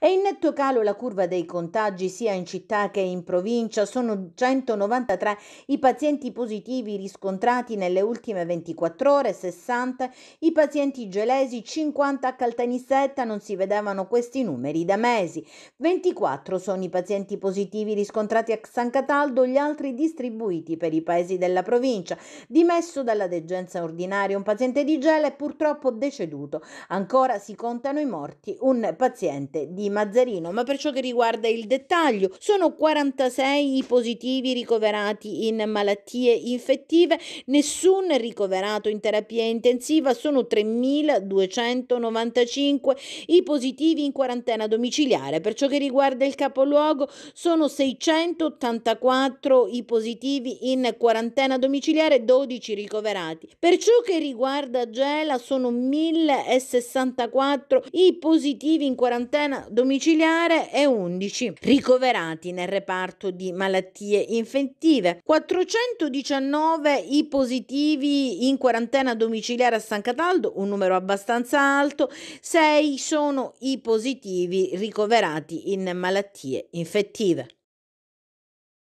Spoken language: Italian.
È in netto calo la curva dei contagi sia in città che in provincia. Sono 193 i pazienti positivi riscontrati nelle ultime 24 ore, 60 i pazienti gelesi, 50 a Caltanissetta, non si vedevano questi numeri da mesi. 24 sono i pazienti positivi riscontrati a San Cataldo, gli altri distribuiti per i paesi della provincia. Dimesso dalla degenza ordinaria un paziente di gela è purtroppo deceduto. Ancora si contano i morti, un paziente di Mazzarino, ma per ciò che riguarda il dettaglio sono 46 i positivi ricoverati in malattie infettive, nessun ricoverato in terapia intensiva, sono 3.295 i positivi in quarantena domiciliare. Per ciò che riguarda il capoluogo sono 684 i positivi in quarantena domiciliare, 12 ricoverati. Per ciò che riguarda Gela sono 1.064 i positivi in quarantena domiciliare domiciliare e 11 ricoverati nel reparto di malattie infettive, 419 i positivi in quarantena domiciliare a San Cataldo, un numero abbastanza alto, 6 sono i positivi ricoverati in malattie infettive.